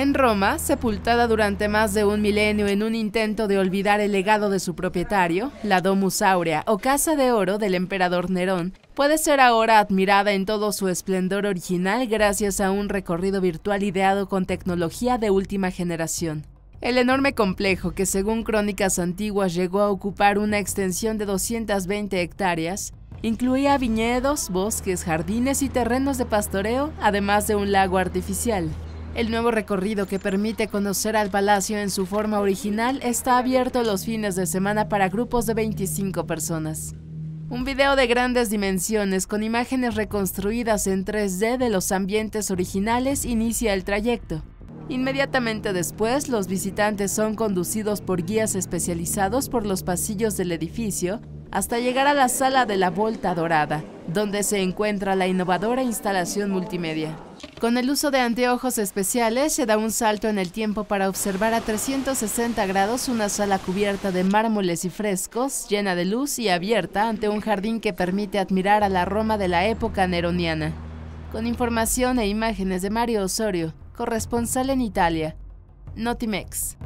En Roma, sepultada durante más de un milenio en un intento de olvidar el legado de su propietario, la Domus Aurea o Casa de Oro del emperador Nerón, puede ser ahora admirada en todo su esplendor original gracias a un recorrido virtual ideado con tecnología de última generación. El enorme complejo, que según crónicas antiguas llegó a ocupar una extensión de 220 hectáreas, incluía viñedos, bosques, jardines y terrenos de pastoreo, además de un lago artificial. El nuevo recorrido que permite conocer al palacio en su forma original está abierto los fines de semana para grupos de 25 personas. Un video de grandes dimensiones con imágenes reconstruidas en 3D de los ambientes originales inicia el trayecto. Inmediatamente después, los visitantes son conducidos por guías especializados por los pasillos del edificio hasta llegar a la sala de la Volta Dorada, donde se encuentra la innovadora instalación multimedia. Con el uso de anteojos especiales se da un salto en el tiempo para observar a 360 grados una sala cubierta de mármoles y frescos, llena de luz y abierta ante un jardín que permite admirar a la Roma de la época neroniana. Con información e imágenes de Mario Osorio, corresponsal en Italia. Notimex.